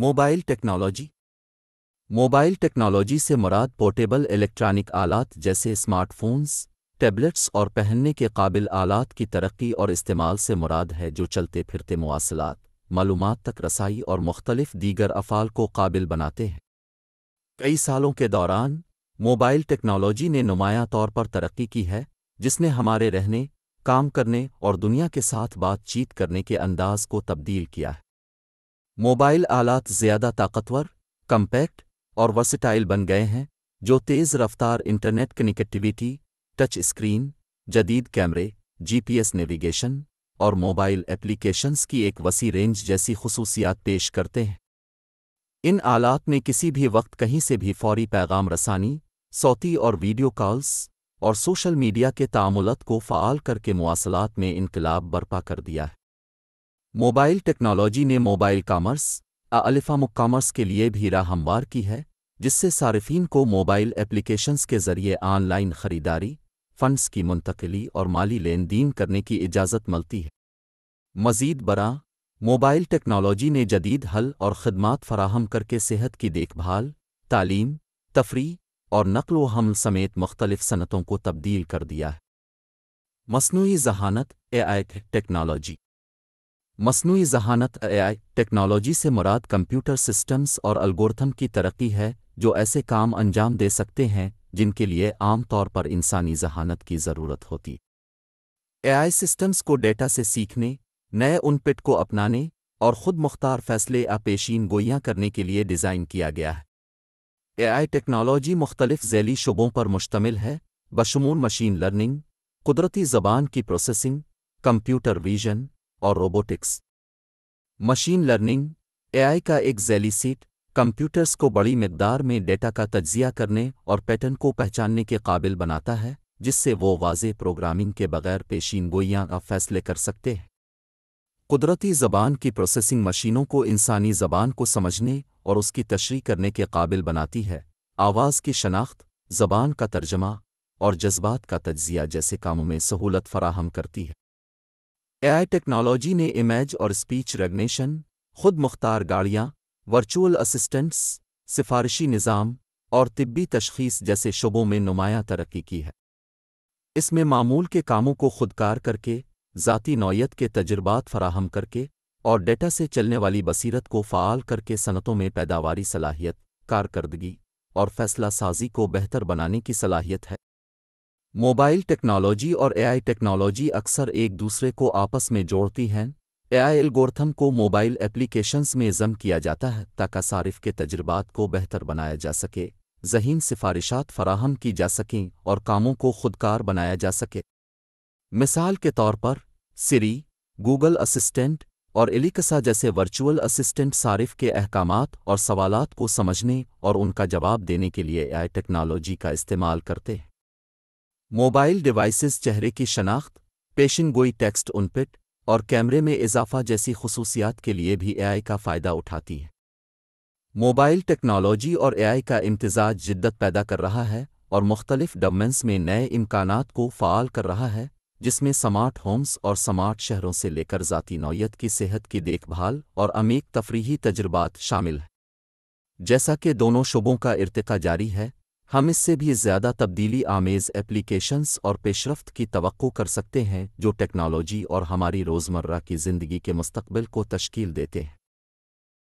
mobile technology mobile technology से मुराद portable electronic आलात जैसे स्मार्टफोन्स टैबलेट्स और पहनने के काबिल आलात की तरक्की और इस्तेमाल से मुराद है जो चलते फिरते मवासलात मालूम तक रसाई और मुख्तलिफ दीगर अफ़ाल को काबिल बनाते हैं कई सालों के दौरान मोबाइल टेक्नोलॉजी ने नुमाया तौर पर तरक्की की है जिसने हमारे रहने काम करने और दुनिया के साथ बातचीत करने के अंदाज को तब्दील किया है मोबाइल आलात ज़्यादा ताकतवर कम्पैक्ट और वर्सिटाइल बन गए हैं जो तेज़ रफ्तार इंटरनेट कनेक्टिविटी टच स्क्रीन जदीद कैमरे जीपीएस नेविगेशन और मोबाइल एप्लीकेशंस की एक वसी रेंज जैसी खसूसियात पेश करते हैं इन आलात ने किसी भी वक्त कहीं से भी फौरी पैगाम रसानी सौती और वीडियो कॉल्स और सोशल मीडिया के तामुलत को फ़ाल करके मवासलात में इनकलाब बर्पा कर दिया है मोबाइल टेक्नोलॉजी ने मोबाइल कामर्स अलिफाम कामर्स के लिए भी राह हमवार की है जिससे सार्फिन को मोबाइल एप्लीकेशंस के ज़रिए ऑनलाइन ख़रीदारी फ़ंड्स की मुंतकली और माली लेन देन करने की इजाज़त मिलती है मज़ीद बरा मोबाइल टेक्नोलॉजी ने जदीद हल और ख़दमात फराहम करके सेहत की देखभाल तालीम तफरी और नकल व हमल समेत मुख्तलिफ सनतों को तब्दील कर दिया है मसनू जहानत ए टेक्नोलॉजी मसनू जहानत एआई टेक्नोलॉजी से मुराद कंप्यूटर सिस्टम्स और अलगोरथम की तरक्की है जो ऐसे काम अंजाम दे सकते हैं जिनके लिए आम तौर पर इंसानी जहानत की ज़रूरत होती एआई सिस्टम्स को डेटा से सीखने नए उनपिट को अपनाने और ख़ुद मुख्तार फैसले या पेशीन गोयाँ करने के लिए डिज़ाइन किया गया है एआई टेक्नोलॉजी मुख्तलिफ झैली शुबों पर मुश्तमिल है बशमूल मशीन लर्निंग कुदरती ज़बान की प्रोसेसिंग कंप्यूटर विजन और रोबोटिक्स मशीन लर्निंग एआई का एक जैली सीट कंप्यूटर्स को बड़ी मकदार में डेटा का तजिया करने और पैटर्न को पहचानने के काबिल बनाता है जिससे वो वाज प्रोग्रामिंग के बगैर पेशीन गोइयाँ का फैसले कर सकते हैं कुदरती जबान की प्रोसेसिंग मशीनों को इंसानी जबान को समझने और उसकी तशरी करने के काबिल बनाती है आवाज़ की शनाख्त जबान का तर्जमा और जज्बात का तज्जिया जैसे कामों में सहूलत फराहम करती है एआई टेक्नोलॉजी ने इमेज और स्पीच रेगनेशन खुद मुख्तार गाड़ियाँ वर्चुअल असिस्टेंट्स सिफारशी निज़ाम और तिब्बी तशखीस जैसे शुबों में नुमाया तरक्की की है इसमें मामूल के कामों को खुदकार करके ज़ाती नौयत के तजुर्बात फराहम करके और डेटा से चलने वाली बसीरत को फ़ाल करके सनतों में पैदावारी सलाहियत कारकर्दगी और फैसला साजी को बेहतर बनाने की सलाहियत है मोबाइल टेक्नोलॉजी और एआई टेक्नोलॉजी अक्सर एक दूसरे को आपस में जोड़ती हैं एआई एल्गोरिथम को मोबाइल एप्लीकेशंस में जम किया जाता है ताकि सारिफ के तजुर्बात को बेहतर बनाया जा सके जहीन सिफारिशात फराहम की जा सकें और कामों को खुदकार बनाया जा सके मिसाल के तौर पर सिरी गूगल असिस्टेंट और एलिकसा जैसे वर्चुअल असिस्टेंट सारिफ के अहकाम और सवालात को समझने और उनका जवाब देने के लिए एआई टेक्नोलॉजी का इस्तेमाल करते हैं मोबाइल डिवाइसेस चेहरे की शनाख्त पेशन गोई टेक्स्ट उनपिट और कैमरे में इजाफा जैसी खसूसियात के लिए भी एआई का फ़ायदा उठाती है मोबाइल टेक्नोलॉजी और एआई का इम्तजाज जिद्दत पैदा कर रहा है और मुख्तलिफ डमेंस में नए इम्कान को फ़ाल कर रहा है जिसमें स्मार्ट होम्स और स्मार्ट शहरों से लेकर ज़ाती नौीयत की सेहत की देखभाल और अमीक तफरीही तजुर्बात शामिल हैं जैसा कि दोनों शुबों का इरतका जारी है हम इससे भी ज़्यादा तब्दीली आमेज़ एप्लीकेशंस और पेशरफ्त की तो कर सकते हैं जो टेक्नोलॉजी और हमारी रोज़मर्रा की ज़िंदगी के मुस्तबिल को तश्कील देते हैं